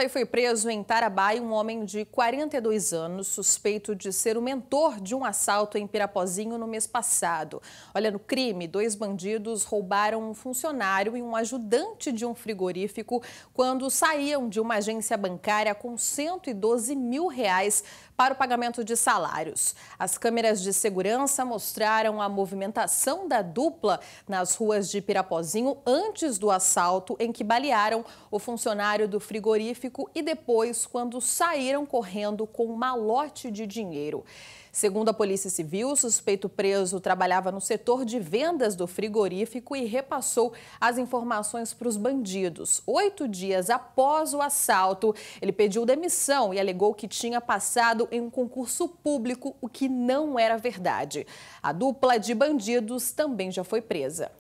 Aí foi preso em Tarabai um homem de 42 anos, suspeito de ser o mentor de um assalto em Pirapozinho no mês passado. Olha, no crime, dois bandidos roubaram um funcionário e um ajudante de um frigorífico quando saíam de uma agência bancária com 112 mil reais para o pagamento de salários. As câmeras de segurança mostraram a movimentação da dupla nas ruas de Pirapozinho antes do assalto em que balearam o funcionário do frigorífico e depois quando saíram correndo com um malote de dinheiro. Segundo a Polícia Civil, o suspeito preso trabalhava no setor de vendas do frigorífico e repassou as informações para os bandidos. Oito dias após o assalto, ele pediu demissão e alegou que tinha passado em um concurso público, o que não era verdade. A dupla de bandidos também já foi presa.